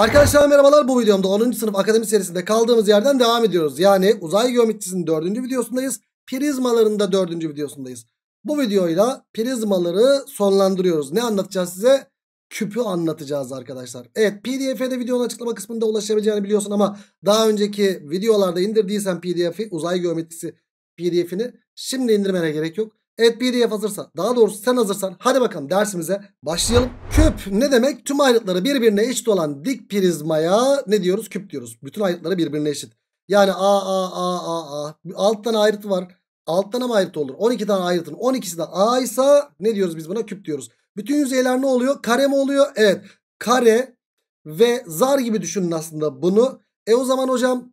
Arkadaşlar merhabalar bu videomda 10. sınıf akademi serisinde kaldığımız yerden devam ediyoruz. Yani uzay geometrisinin 4. videosundayız. Prizmaların da 4. videosundayız. Bu videoyla prizmaları sonlandırıyoruz. Ne anlatacağız size? Küpü anlatacağız arkadaşlar. Evet pdf'de videonun açıklama kısmında ulaşabileceğini biliyorsun ama daha önceki videolarda indirdiysen pdf'i uzay geometrisi pdf'ini şimdi indirmene gerek yok. Evet PDF hazırsa daha doğrusu sen hazırsan hadi bakalım dersimize başlayalım. Küp ne demek? Tüm ayrıtları birbirine eşit olan dik prizmaya ne diyoruz? Küp diyoruz. Bütün ayrıtları birbirine eşit. Yani A A A A A. 6 tane ayrıt var. 6 tane mi ayrıt olur? 12 tane ayrıtın 12'si de A ise ne diyoruz biz buna? Küp diyoruz. Bütün yüzeyler ne oluyor? Kare mi oluyor? Evet. Kare ve zar gibi düşünün aslında bunu. E o zaman hocam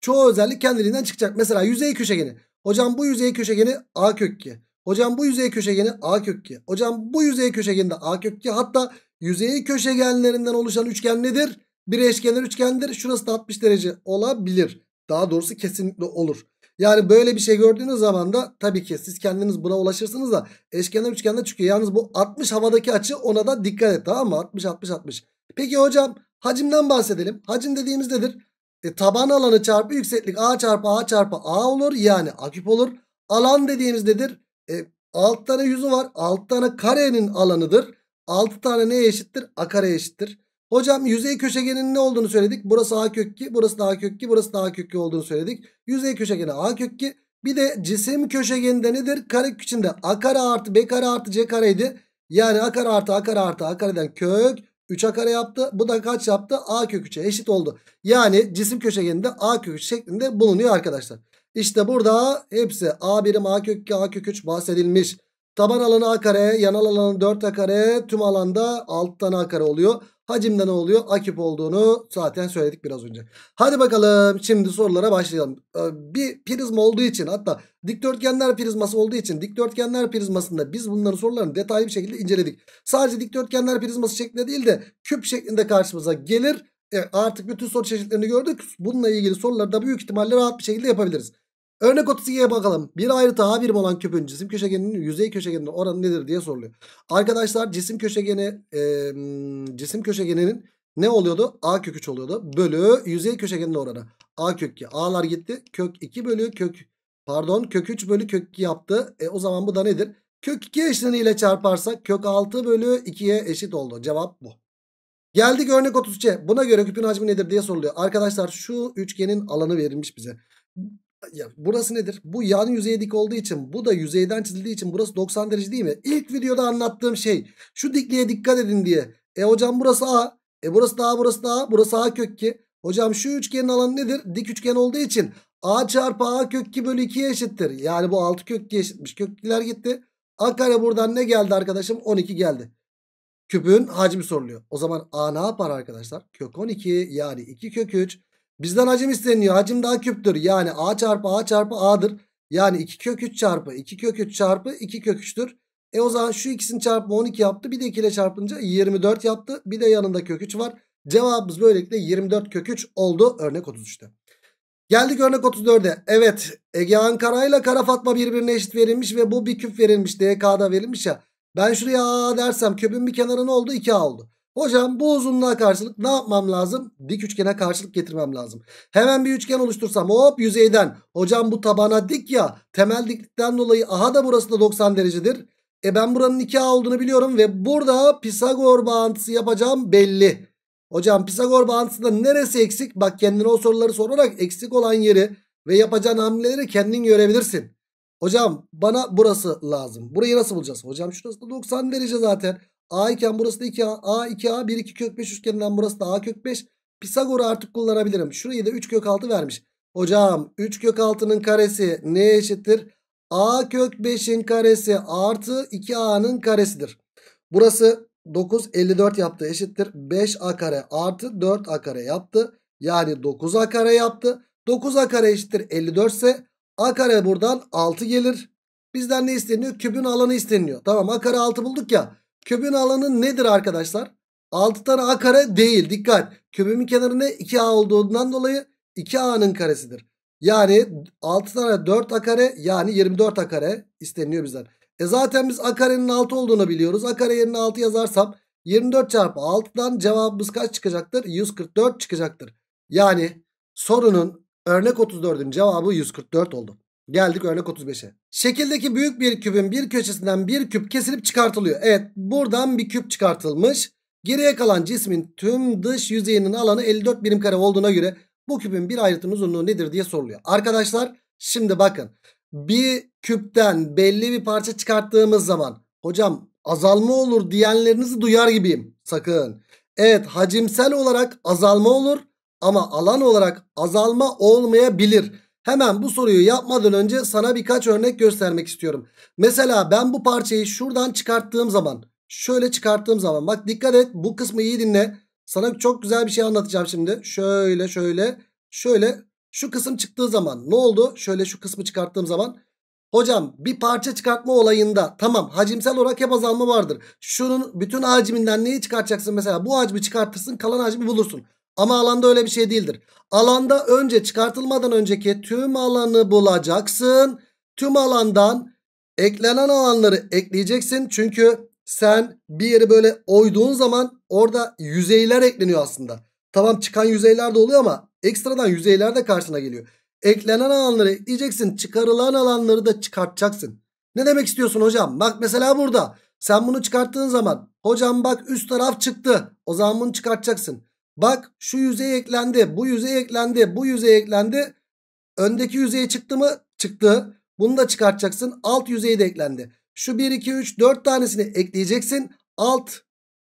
çoğu özellik kendiliğinden çıkacak. Mesela yüzey köşegeni. Hocam bu yüzey köşegeni A kök 2. Hocam bu yüzey köşegeni A kök Hocam bu yüzey köşegeninde A kök 2. Hatta yüzey köşegenlerinden oluşan üçgen nedir? Bir eşkenar üçgendir. Şurası da 60 derece olabilir. Daha doğrusu kesinlikle olur. Yani böyle bir şey gördüğünüz zaman da tabii ki siz kendiniz buna ulaşırsınız da eşkenar üçgende çünkü Yalnız bu 60 havadaki açı ona da dikkat et tamam mı? 60 60 60. Peki hocam hacimden bahsedelim. Hacim dediğimiz nedir? E, taban alanı çarpı yükseklik A çarpı A çarpı A olur. Yani aküp olur. Alan dediğimiz nedir? E, 6 tane yüzü var. 6 tane karenin alanıdır. 6 tane neye eşittir? A kare eşittir. Hocam yüzey köşegenin ne olduğunu söyledik. Burası A kök burası da A kök burası da A kök olduğunu söyledik. Yüzey köşegeni A kök Bir de cisim köşegeninde nedir? Kare içinde A kare artı B kare artı C kareydi. Yani A kare artı A kare artı A kareden kök 3A kare yaptı. Bu da kaç yaptı? A kök 3'e eşit oldu. Yani cisim köşegeninde A kök 3 şeklinde bulunuyor arkadaşlar. İşte burada hepsi A birim A kök 2 A kök 3 bahsedilmiş. Taban alanı A kare, yanal alanı 4 A kare, tüm alanda alttan A kare oluyor. Hacimde ne oluyor? A küp olduğunu zaten söyledik biraz önce. Hadi bakalım şimdi sorulara başlayalım. Ee, bir prizma olduğu için hatta dikdörtgenler prizması olduğu için dikdörtgenler prizmasında biz bunların sorularını detaylı bir şekilde inceledik. Sadece dikdörtgenler prizması şeklinde değil de küp şeklinde karşımıza gelir. E artık bütün soru çeşitlerini gördük. Bununla ilgili soruları da büyük ihtimalle rahat bir şekilde yapabiliriz. Örnek 32'ye bakalım. Bir ayrıtı A1 olan küpün cisim köşegeninin yüzey köşegeninin oranı nedir diye soruluyor. Arkadaşlar cisim köşegeni e, cisim köşegeninin ne oluyordu? A kök 3 oluyordu. Bölü yüzey köşegeninin oranı. A kök 2. A'lar gitti. Kök 2 bölü kök pardon kök 3 bölü kök 2 yaptı. E, o zaman bu da nedir? Kök 2 eşleniğiyle çarparsak kök 6 bölü 2'ye eşit oldu. Cevap bu. Geldik örnek 33'e. Buna göre küpün hacmi nedir diye soruluyor. Arkadaşlar şu üçgenin alanı verilmiş bize ya burası nedir? Bu yan yüzeye dik olduğu için bu da yüzeyden çizildiği için burası 90 derece değil mi? İlk videoda anlattığım şey şu dikliğe dikkat edin diye. E hocam burası A. E burası da A burası da A. Burası A kök 2. Hocam şu üçgenin alanı nedir? Dik üçgen olduğu için A çarpı A kök 2 bölü 2'ye eşittir. Yani bu 6 kök 2 eşitmiş. Kök gitti. A kare buradan ne geldi arkadaşım? 12 geldi. Küpün hacmi soruluyor. O zaman A ne yapar arkadaşlar? Kök 12 yani 2 kök 3 Bizden hacim isteniyor. Hacim daha küptür. Yani A çarpı A çarpı A'dır. Yani 2 kök 3 çarpı 2 kök 3 çarpı 2 kök 3'tür. E o zaman şu ikisini çarpma 12 yaptı. Bir de 2 ile çarpınca 24 yaptı. Bir de yanında kök 3 var. Cevabımız böylelikle 24 kök 3 oldu. Örnek 33'te. Geldik örnek 34'e. Evet Ege Ankara ile Kara Fatma birbirine eşit verilmiş ve bu bir küp verilmiş. DK'da verilmiş ya. Ben şuraya A dersem küpün bir kenarı ne oldu? 2A oldu. Hocam bu uzunluğa karşılık ne yapmam lazım? Dik üçgene karşılık getirmem lazım. Hemen bir üçgen oluştursam hop yüzeyden. Hocam bu tabana dik ya. Temel diklikten dolayı aha da burası da 90 derecedir. E ben buranın 2A olduğunu biliyorum ve burada Pisagor bağıntısı yapacağım belli. Hocam Pisagor bağıntısında neresi eksik? Bak kendine o soruları sorarak eksik olan yeri ve yapacağın hamleleri kendin görebilirsin. Hocam bana burası lazım. Burayı nasıl bulacağız? Hocam şurası da 90 derece zaten. A iken burası da 2A. A 2A 1 2 kök 5 üçgeninden burası da A kök 5. Pisagor'u artık kullanabilirim. Şurayı da 3 kök 6 vermiş. Hocam 3 kök 6'nın karesi neye eşittir? A kök 5'in karesi artı 2A'nın karesidir. Burası 9 54 yaptı eşittir. 5A kare artı 4A kare yaptı. Yani 9A kare yaptı. 9A kare eşittir 54 ise A kare buradan 6 gelir. Bizden ne isteniyor? Kübün alanı isteniyor. Tamam A kare 6 bulduk ya. Köbün alanı nedir arkadaşlar? 6 tane a kare değil. Dikkat. Kübümün kenarı ne? 2a olduğundan dolayı 2a'nın karesidir. Yani 6 tane 4 a kare yani 24 a kare isteniliyor bizden. E zaten biz a karenin 6 olduğunu biliyoruz. A kare yerine 6 yazarsam 24 çarpı 6'dan cevabımız kaç çıkacaktır? 144 çıkacaktır. Yani sorunun örnek 34'ün cevabı 144 oldu. Geldik örnek 35'e. Şekildeki büyük bir küpün bir köşesinden bir küp kesilip çıkartılıyor. Evet buradan bir küp çıkartılmış. Geriye kalan cismin tüm dış yüzeyinin alanı 54 birim kare olduğuna göre bu küpün bir ayrıtının uzunluğu nedir diye soruluyor. Arkadaşlar şimdi bakın bir küpten belli bir parça çıkarttığımız zaman hocam azalma olur diyenlerinizi duyar gibiyim sakın. Evet hacimsel olarak azalma olur ama alan olarak azalma olmayabilir. Hemen bu soruyu yapmadan önce sana birkaç örnek göstermek istiyorum. Mesela ben bu parçayı şuradan çıkarttığım zaman şöyle çıkarttığım zaman bak dikkat et bu kısmı iyi dinle. Sana çok güzel bir şey anlatacağım şimdi. Şöyle şöyle şöyle şu kısım çıktığı zaman ne oldu? Şöyle şu kısmı çıkarttığım zaman Hocam bir parça çıkartma olayında tamam hacimsel olarak hep azalma vardır. Şunun bütün haciminden neyi çıkartacaksın mesela bu hacmi çıkartırsın kalan hacmi bulursun. Ama alanda öyle bir şey değildir. Alanda önce çıkartılmadan önceki tüm alanı bulacaksın. Tüm alandan eklenen alanları ekleyeceksin. Çünkü sen bir yeri böyle oyduğun zaman orada yüzeyler ekleniyor aslında. Tamam çıkan yüzeyler de oluyor ama ekstradan yüzeyler de karşısına geliyor. Eklenen alanları ekleyeceksin. Çıkarılan alanları da çıkartacaksın. Ne demek istiyorsun hocam? Bak mesela burada. Sen bunu çıkarttığın zaman hocam bak üst taraf çıktı. O zaman bunu çıkartacaksın. Bak şu yüzey eklendi, bu yüzey eklendi, bu yüzey eklendi. Öndeki yüzeye çıktı mı? Çıktı. Bunu da çıkartacaksın. Alt yüzeye de eklendi. Şu 1, 2, 3, 4 tanesini ekleyeceksin. Alt,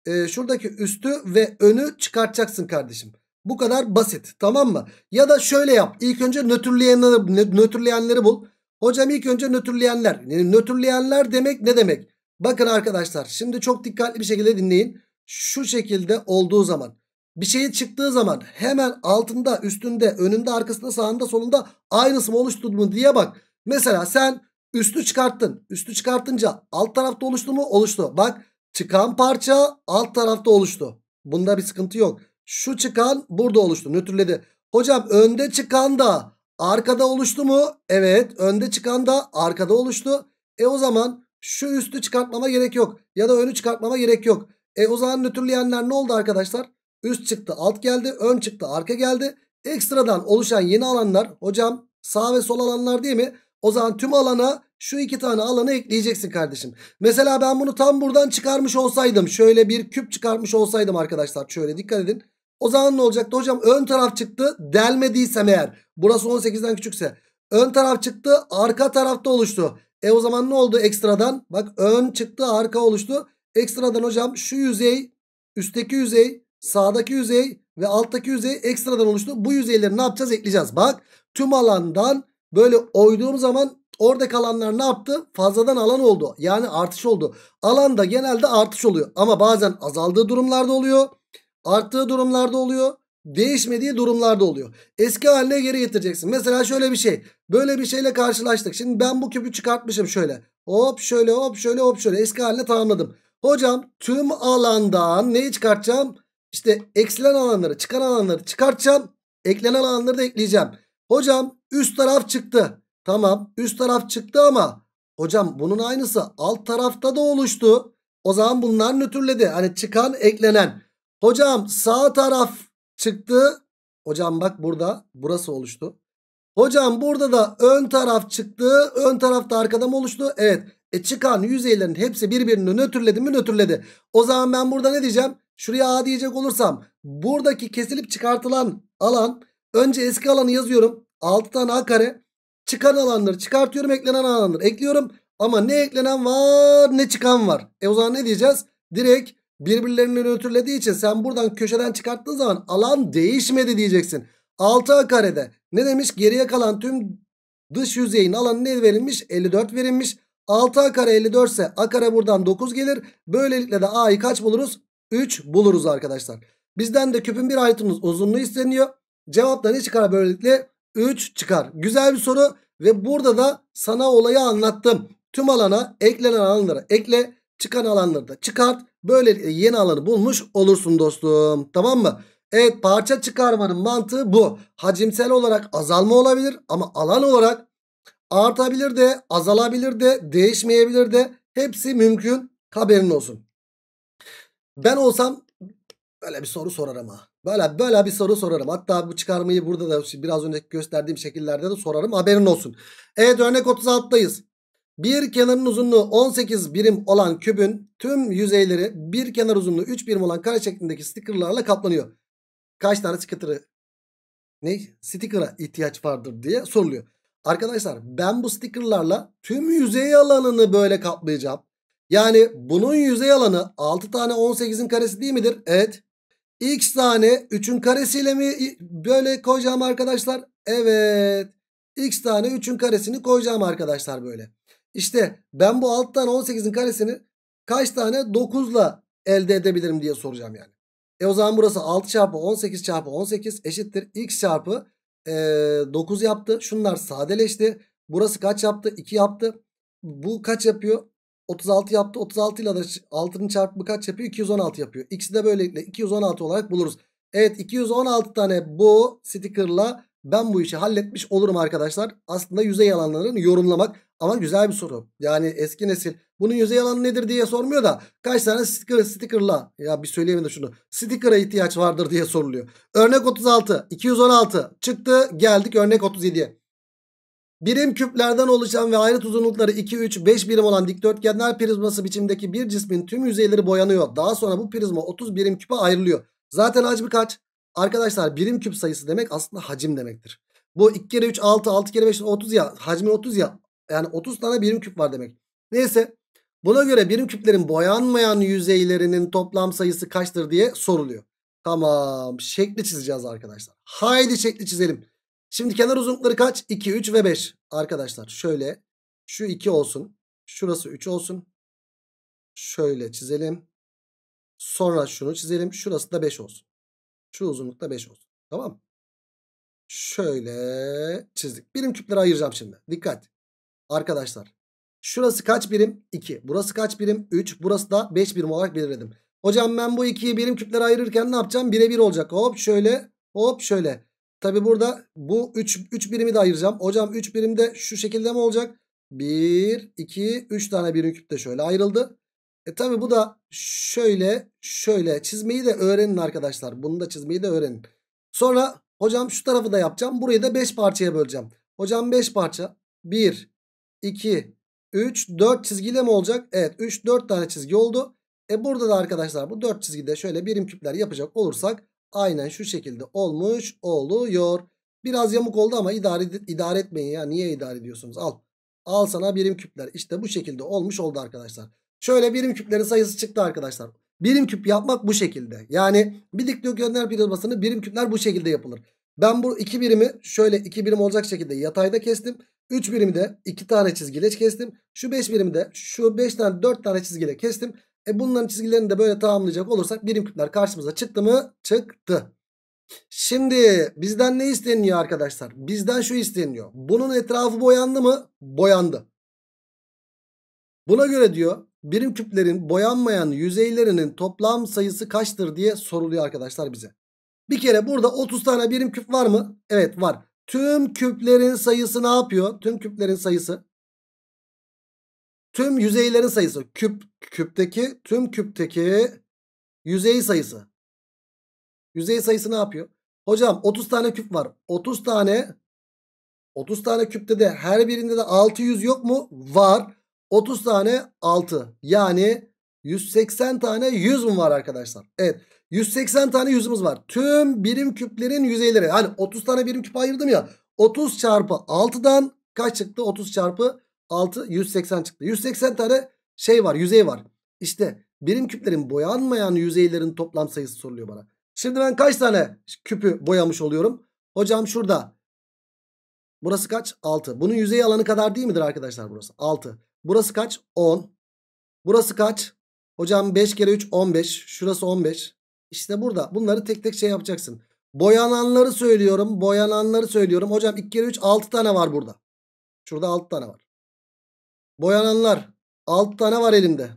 e, şuradaki üstü ve önü çıkartacaksın kardeşim. Bu kadar basit tamam mı? Ya da şöyle yap. İlk önce nötrleyenleri, nötrleyenleri bul. Hocam ilk önce nötrleyenler. E, nötrleyenler demek ne demek? Bakın arkadaşlar şimdi çok dikkatli bir şekilde dinleyin. Şu şekilde olduğu zaman bir şeyin çıktığı zaman hemen altında, üstünde, önünde, arkasında, sağında, solunda aynısı mı oluştu mu diye bak. Mesela sen üstü çıkarttın. Üstü çıkartınca alt tarafta oluştu mu? Oluştu. Bak çıkan parça alt tarafta oluştu. Bunda bir sıkıntı yok. Şu çıkan burada oluştu. Nötrledi. Hocam önde çıkan da arkada oluştu mu? Evet. Önde çıkan da arkada oluştu. E o zaman şu üstü çıkartmama gerek yok. Ya da önü çıkartmama gerek yok. E o zaman nötrleyenler ne oldu arkadaşlar? Üst çıktı alt geldi. Ön çıktı arka geldi. Ekstradan oluşan yeni alanlar hocam sağ ve sol alanlar değil mi? O zaman tüm alana şu iki tane alanı ekleyeceksin kardeşim. Mesela ben bunu tam buradan çıkarmış olsaydım. Şöyle bir küp çıkarmış olsaydım arkadaşlar. Şöyle dikkat edin. O zaman ne olacaktı hocam? Ön taraf çıktı. Delmediysem eğer. Burası 18'den küçükse. Ön taraf çıktı. Arka tarafta oluştu. E o zaman ne oldu ekstradan? Bak ön çıktı arka oluştu. Ekstradan hocam şu yüzey üstteki yüzey Sağdaki yüzey ve alttaki yüzey ekstradan oluştu. Bu yüzeyleri ne yapacağız? Ekleyeceğiz. Bak tüm alandan böyle oyduğum zaman orada kalanlar ne yaptı? Fazladan alan oldu. Yani artış oldu. Alanda genelde artış oluyor. Ama bazen azaldığı durumlarda oluyor. Arttığı durumlarda oluyor. Değişmediği durumlarda oluyor. Eski haline geri getireceksin. Mesela şöyle bir şey. Böyle bir şeyle karşılaştık. Şimdi ben bu küpü çıkartmışım şöyle. Hop şöyle hop şöyle hop şöyle. Eski haline tamamladım. Hocam tüm alandan neyi çıkartacağım? İşte eksilen alanları çıkan alanları çıkartacağım. Eklenen alanları da ekleyeceğim. Hocam üst taraf çıktı. Tamam üst taraf çıktı ama hocam bunun aynısı alt tarafta da oluştu. O zaman bunlar nötrledi. Hani çıkan eklenen. Hocam sağ taraf çıktı. Hocam bak burada burası oluştu. Hocam burada da ön taraf çıktı. Ön tarafta arkada mı oluştu? Evet. E çıkan yüzeylerin hepsi birbirini nötrledi mi nötrledi. O zaman ben burada ne diyeceğim? Şuraya A diyecek olursam buradaki kesilip çıkartılan alan önce eski alanı yazıyorum. 6 tane A kare çıkan alanları çıkartıyorum eklenen alanları ekliyorum. Ama ne eklenen var ne çıkan var. E o zaman ne diyeceğiz? Direkt birbirlerini nötrlediği için sen buradan köşeden çıkarttığın zaman alan değişmedi diyeceksin. 6A karede ne demiş? Geriye kalan tüm dış yüzeyin alanı ne verilmiş? 54 verilmiş. 6A kare 54 ise A kare buradan 9 gelir. Böylelikle de A'yı kaç buluruz? 3 buluruz arkadaşlar. Bizden de küpün bir ayrıtımız uzunluğu isteniyor. Cevapta ne çıkar böylelikle? 3 çıkar. Güzel bir soru ve burada da sana olayı anlattım. Tüm alana eklenen alanları ekle çıkan alanları da çıkart. Böylelikle yeni alanı bulmuş olursun dostum. Tamam mı? Evet parça çıkarmanın mantığı bu. Hacimsel olarak azalma olabilir ama alan olarak Artabilir de azalabilir de değişmeyebilir de hepsi mümkün haberin olsun. Ben olsam böyle bir soru sorarım ha. Böyle böyle bir soru sorarım. Hatta bu çıkarmayı burada da biraz önce gösterdiğim şekillerde de sorarım. Haberin olsun. Evet örnek 36'dayız. Bir kenarın uzunluğu 18 birim olan kübün tüm yüzeyleri bir kenar uzunluğu 3 birim olan kare şeklindeki stickerlarla kaplanıyor. Kaç tane sticker'ı ne sticker'a ihtiyaç vardır diye soruluyor. Arkadaşlar ben bu stickerlarla tüm yüzey alanını böyle kaplayacağım. Yani bunun yüzey alanı 6 tane 18'in karesi değil midir? Evet. X tane 3'ün karesiyle mi böyle koyacağım arkadaşlar? Evet. X tane 3'ün karesini koyacağım arkadaşlar böyle. İşte ben bu 6 tane 18'in karesini kaç tane 9 elde edebilirim diye soracağım yani. E o zaman burası 6 çarpı 18 çarpı 18 eşittir x çarpı e, 9 yaptı. Şunlar sadeleşti. Burası kaç yaptı? 2 yaptı. Bu kaç yapıyor? 36 yaptı. 36 ile de 6'nın çarpımı kaç yapıyor? 216 yapıyor. X'i de böylelikle 216 olarak buluruz. Evet 216 tane bu sticker'la ben bu işi halletmiş olurum arkadaşlar. Aslında yüzey alanlarını yorumlamak. Ama güzel bir soru. Yani eski nesil bunun yüzey alanı nedir diye sormuyor da kaç tane sticker, stickerla ya bir söyleyeyim de şunu. Sticker'a ihtiyaç vardır diye soruluyor. Örnek 36, 216 çıktı geldik örnek 37'ye. Birim küplerden oluşan ve ayrıt uzunlukları 2, 3, 5 birim olan dikdörtgenler prizması biçimdeki bir cismin tüm yüzeyleri boyanıyor. Daha sonra bu prizma 30 birim küpe ayrılıyor. Zaten hacmi kaç? Arkadaşlar birim küp sayısı demek aslında hacim demektir. Bu 2 kere 3 6 6 kere 5 30 ya hacmi 30 ya yani 30 tane birim küp var demek. Neyse buna göre birim küplerin boyanmayan yüzeylerinin toplam sayısı kaçtır diye soruluyor. Tamam şekli çizeceğiz arkadaşlar. Haydi şekli çizelim. Şimdi kenar uzunlukları kaç? 2, 3 ve 5 arkadaşlar. Şöyle şu 2 olsun. Şurası 3 olsun. Şöyle çizelim. Sonra şunu çizelim. Şurası da 5 olsun. Şu uzunlukta 5 olsun. Tamam Şöyle çizdik. Birim küpleri ayıracağım şimdi. Dikkat. Arkadaşlar şurası kaç birim? 2. Burası kaç birim? 3. Burası da 5 birim olarak belirledim. Hocam ben bu ikiyi birim küplere ayırırken ne yapacağım? 1'e 1 olacak. Hop şöyle hop şöyle. Tabi burada bu 3, 3 birimi de ayıracağım. Hocam 3 birim de şu şekilde mi olacak? 1, 2, 3 tane birim küp de şöyle ayrıldı. E tabi bu da şöyle şöyle çizmeyi de öğrenin arkadaşlar. Bunu da çizmeyi de öğrenin. Sonra hocam şu tarafı da yapacağım. Burayı da 5 parçaya böleceğim. Hocam 5 parça. 1, 2, 3, 4 çizgiyle mi olacak? Evet 3, 4 tane çizgi oldu. E burada da arkadaşlar bu 4 çizgide şöyle birim küpler yapacak olursak aynen şu şekilde olmuş oluyor. Biraz yamuk oldu ama idare, idare etmeyin ya. Niye idare ediyorsunuz? Al. Al sana birim küpler. İşte bu şekilde olmuş oldu arkadaşlar. Şöyle birim küplerin sayısı çıktı arkadaşlar. Birim küp yapmak bu şekilde. Yani bir dikdörtgenler prizmasını birim küpler bu şekilde yapılır. Ben bu 2 birimi şöyle 2 birim olacak şekilde yatayda kestim. 3 birimi de 2 tane çizgiyle kestim. Şu 5 birimi de şu 5 tane 4 tane çizgiyle kestim. E bunların çizgilerini de böyle tamamlayacak olursak birim küpler karşımıza çıktı mı? Çıktı. Şimdi bizden ne isteniyor arkadaşlar? Bizden şu isteniyor. Bunun etrafı boyandı mı? Boyandı. Buna göre diyor birim küplerin boyanmayan yüzeylerinin toplam sayısı kaçtır diye soruluyor arkadaşlar bize. Bir kere burada 30 tane birim küp var mı? Evet var. Tüm küplerin sayısı ne yapıyor? Tüm küplerin sayısı. Tüm yüzeylerin sayısı. Küp küpteki tüm küpteki yüzey sayısı. Yüzey sayısı ne yapıyor? Hocam 30 tane küp var. 30 tane 30 tane küpte de her birinde de 600 yok mu? Var. 30 tane 6. Yani 180 tane 100 mü var arkadaşlar? Evet. 180 tane yüzümüz var. Tüm birim küplerin yüzeyleri. Hani 30 tane birim küp ayırdım ya. 30 çarpı 6'dan kaç çıktı? 30 çarpı 6 180 çıktı. 180 tane şey var yüzey var. İşte birim küplerin boyanmayan yüzeylerin toplam sayısı soruluyor bana. Şimdi ben kaç tane küpü boyamış oluyorum? Hocam şurada. Burası kaç? 6. Bunun yüzey alanı kadar değil midir arkadaşlar burası? 6. Burası kaç? 10. Burası kaç? Hocam 5 kere 3 15. Şurası 15. İşte burada bunları tek tek şey yapacaksın. Boyananları söylüyorum. Boyananları söylüyorum. Hocam 2 kere 3 6 tane var burada. Şurada 6 tane var. Boyananlar 6 tane var elimde.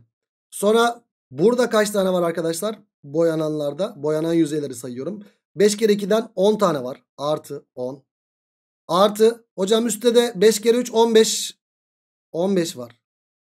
Sonra burada kaç tane var arkadaşlar? Boyananlarda boyanan yüzeyleri sayıyorum. 5 kere 2'den 10 tane var. Artı 10. Artı hocam üstte de 5 kere 3 15. 15 var.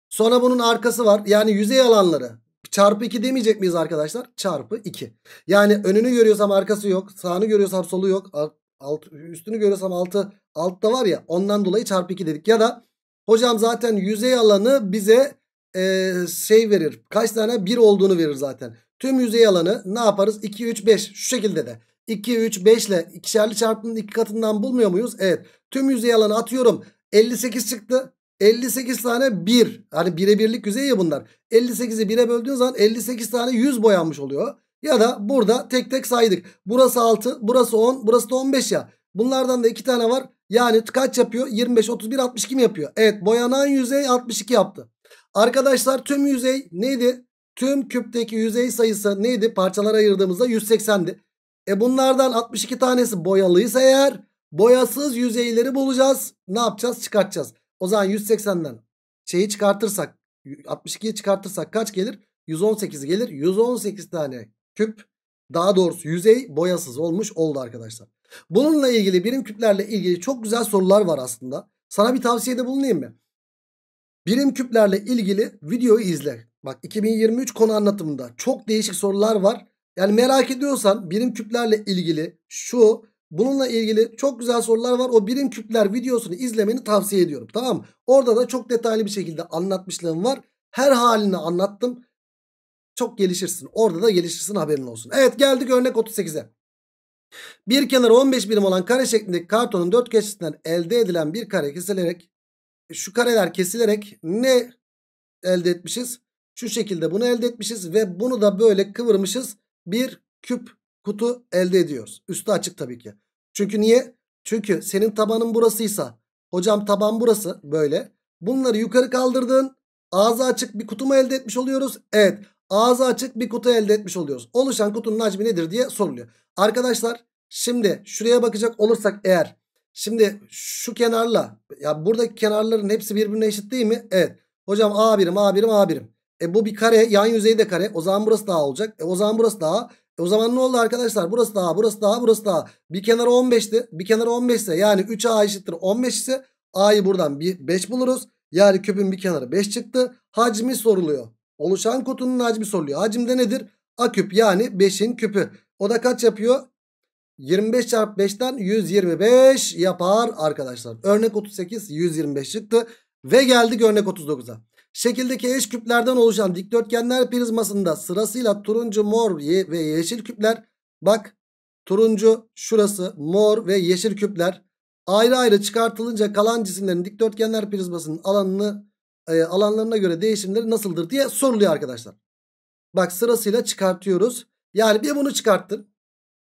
Sonra bunun arkası var. Yani yüzey alanları. Çarpı 2 demeyecek miyiz arkadaşlar? Çarpı 2. Yani önünü görüyorsam arkası yok. Sağını görüyorsam solu yok. Alt, üstünü görüyorsam altı altta var ya. Ondan dolayı çarpı 2 dedik. Ya da hocam zaten yüzey alanı bize e, şey verir. Kaç tane? 1 olduğunu verir zaten. Tüm yüzey alanı ne yaparız? 2, 3, 5. Şu şekilde de. 2, 3, 5 ile ikişerli çarpımın iki katından bulmuyor muyuz? Evet. Tüm yüzey alanı atıyorum. 58 çıktı. 58 tane 1. Hani birebirlik yüzey ya bunlar. 58'i 1'e böldüğün zaman 58 tane 100 boyanmış oluyor. Ya da burada tek tek saydık. Burası 6, burası 10, burası da 15 ya. Bunlardan da 2 tane var. Yani kaç yapıyor? 25, 31, 62 mi yapıyor? Evet boyanan yüzey 62 yaptı. Arkadaşlar tüm yüzey neydi? Tüm küpteki yüzey sayısı neydi? Parçalara ayırdığımızda 180'di. E bunlardan 62 tanesi boyalıysa eğer boyasız yüzeyleri bulacağız. Ne yapacağız? Çıkartacağız. O zaman 180'den şeyi çıkartırsak 62'yi çıkartırsak kaç gelir? 118 gelir. 118 tane küp daha doğrusu yüzey boyasız olmuş oldu arkadaşlar. Bununla ilgili birim küplerle ilgili çok güzel sorular var aslında. Sana bir tavsiyede bulunayım mı? Birim küplerle ilgili videoyu izle. Bak 2023 konu anlatımında çok değişik sorular var. Yani merak ediyorsan birim küplerle ilgili şu Bununla ilgili çok güzel sorular var. O birim küpler videosunu izlemeni tavsiye ediyorum. Tamam Orada da çok detaylı bir şekilde anlatmışlığım var. Her halini anlattım. Çok gelişirsin. Orada da gelişirsin haberin olsun. Evet geldik örnek 38'e. Bir kenarı 15 birim olan kare şeklindeki kartonun dört köşesinden elde edilen bir kare kesilerek şu kareler kesilerek ne elde etmişiz? Şu şekilde bunu elde etmişiz ve bunu da böyle kıvırmışız. Bir küp kutu elde ediyoruz. Üstü açık tabii ki. Çünkü niye? Çünkü senin tabanın burasıysa hocam taban burası böyle. Bunları yukarı kaldırdın. Ağzı açık bir kutu mu elde etmiş oluyoruz? Evet. Ağzı açık bir kutu elde etmiş oluyoruz. Oluşan kutunun hacmi nedir diye soruluyor. Arkadaşlar şimdi şuraya bakacak olursak eğer şimdi şu kenarla ya buradaki kenarların hepsi birbirine eşit değil mi? Evet. Hocam A birim A birim A birim. E bu bir kare yan yüzeyi de kare. O zaman burası daha olacak. E o zaman burası daha. E, o zaman ne oldu arkadaşlar? Burası daha, burası daha, burası daha. Bir kenarı 15'ti. Bir kenarı 15 ise yani 3A eşittir 15 ise A'yı buradan bir 5 buluruz. Yani küpün bir kenarı 5 çıktı. Hacmi soruluyor. Oluşan kutunun hacmi soruluyor. Hacim de nedir? A küp yani 5'in küpü. O da kaç yapıyor? 25 çarpı 5'ten 125 yapar arkadaşlar. Örnek 38 125 çıktı. Ve geldik örnek 39'a. Şekildeki eş küplerden oluşan dikdörtgenler prizmasında sırasıyla turuncu, mor ve yeşil küpler. Bak turuncu şurası mor ve yeşil küpler ayrı ayrı çıkartılınca kalan cisimlerin dikdörtgenler prizmasının alanını e, alanlarına göre değişimleri nasıldır diye soruluyor arkadaşlar. Bak sırasıyla çıkartıyoruz. Yani bir bunu çıkarttın.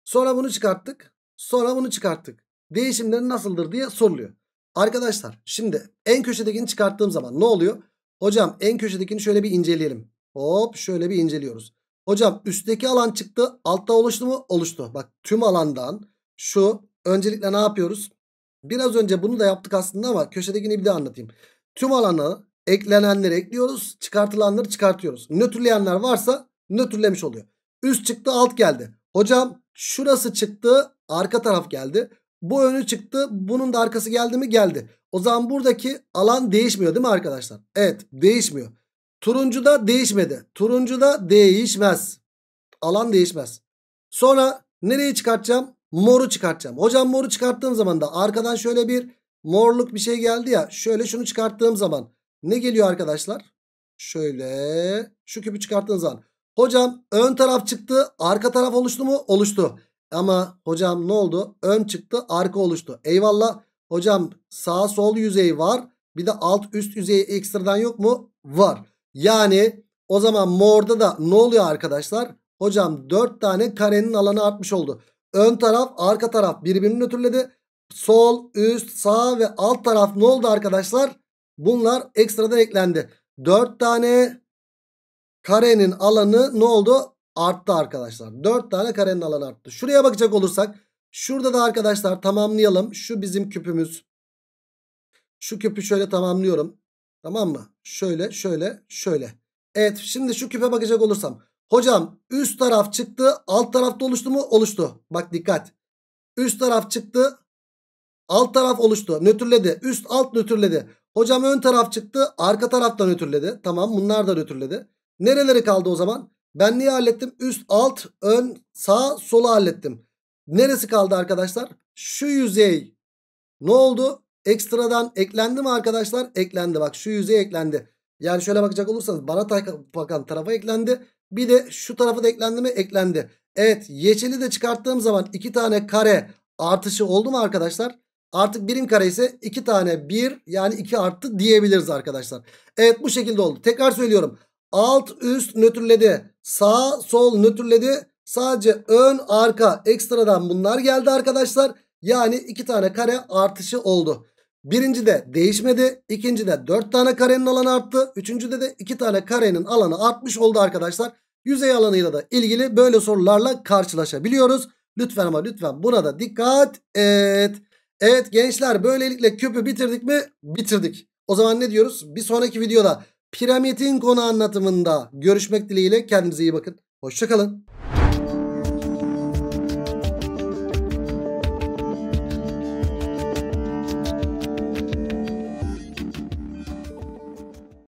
Sonra bunu çıkarttık. Sonra bunu çıkarttık. Değişimleri nasıldır diye soruluyor. Arkadaşlar şimdi en köşedekini çıkarttığım zaman ne oluyor? Hocam en köşedekini şöyle bir inceleyelim. Hop şöyle bir inceliyoruz. Hocam üstteki alan çıktı. Altta oluştu mu? Oluştu. Bak tüm alandan şu öncelikle ne yapıyoruz? Biraz önce bunu da yaptık aslında ama köşedekini bir de anlatayım. Tüm alanı eklenenleri ekliyoruz. Çıkartılanları çıkartıyoruz. Nötrleyenler varsa nötrlemiş oluyor. Üst çıktı alt geldi. Hocam şurası çıktı arka taraf geldi. Bu önü çıktı. Bunun da arkası geldi mi? Geldi. O zaman buradaki alan değişmiyor değil mi arkadaşlar? Evet değişmiyor. Turuncu da değişmedi. Turuncu da değişmez. Alan değişmez. Sonra nereyi çıkartacağım? Moru çıkartacağım. Hocam moru çıkarttığım zaman da arkadan şöyle bir morluk bir şey geldi ya. Şöyle şunu çıkarttığım zaman ne geliyor arkadaşlar? Şöyle şu küpü çıkarttığım zaman. Hocam ön taraf çıktı. Arka taraf oluştu mu? Oluştu. Ama hocam ne oldu? Ön çıktı arka oluştu. Eyvallah hocam sağ sol yüzey var. Bir de alt üst yüzeyi ekstradan yok mu? Var. Yani o zaman morda da ne oluyor arkadaşlar? Hocam 4 tane karenin alanı artmış oldu. Ön taraf arka taraf birbirini nötrledi. Sol, üst, sağ ve alt taraf ne oldu arkadaşlar? Bunlar ekstradan eklendi. 4 tane karenin alanı ne oldu? arttı arkadaşlar. 4 tane karenin alanı arttı. Şuraya bakacak olursak şurada da arkadaşlar tamamlayalım. Şu bizim küpümüz. Şu küpü şöyle tamamlıyorum. Tamam mı? Şöyle şöyle şöyle. Evet şimdi şu küpe bakacak olursam. Hocam üst taraf çıktı alt tarafta oluştu mu? Oluştu. Bak dikkat. Üst taraf çıktı alt taraf oluştu. Nötrledi. Üst alt nötrledi. Hocam ön taraf çıktı arka taraftan nötrledi. Tamam bunlar da nötrledi. Nereleri kaldı o zaman? Ben niye hallettim? Üst, alt, ön, sağ, solu hallettim. Neresi kaldı arkadaşlar? Şu yüzey. Ne oldu? Ekstradan eklendi mi arkadaşlar? Eklendi. Bak şu yüzey eklendi. Yani şöyle bakacak olursanız bana bakan tarafa eklendi. Bir de şu tarafa da eklendi mi? Eklendi. Evet yeşili de çıkarttığım zaman iki tane kare artışı oldu mu arkadaşlar? Artık birim kare ise iki tane bir yani iki arttı diyebiliriz arkadaşlar. Evet bu şekilde oldu. Tekrar söylüyorum. Alt üst nötrledi. Sağ sol nötrledi. Sadece ön arka ekstradan bunlar geldi arkadaşlar. Yani iki tane kare artışı oldu. Birinci de değişmedi. İkinci de dört tane karenin alanı arttı. Üçüncü de de iki tane karenin alanı artmış oldu arkadaşlar. Yüzey alanıyla da ilgili böyle sorularla karşılaşabiliyoruz. Lütfen ama lütfen buna da dikkat et. Evet gençler böylelikle küpü bitirdik mi? Bitirdik. O zaman ne diyoruz? Bir sonraki videoda piramidin konu anlatımında görüşmek dileğiyle kendinize iyi bakın. Hoşçakalın.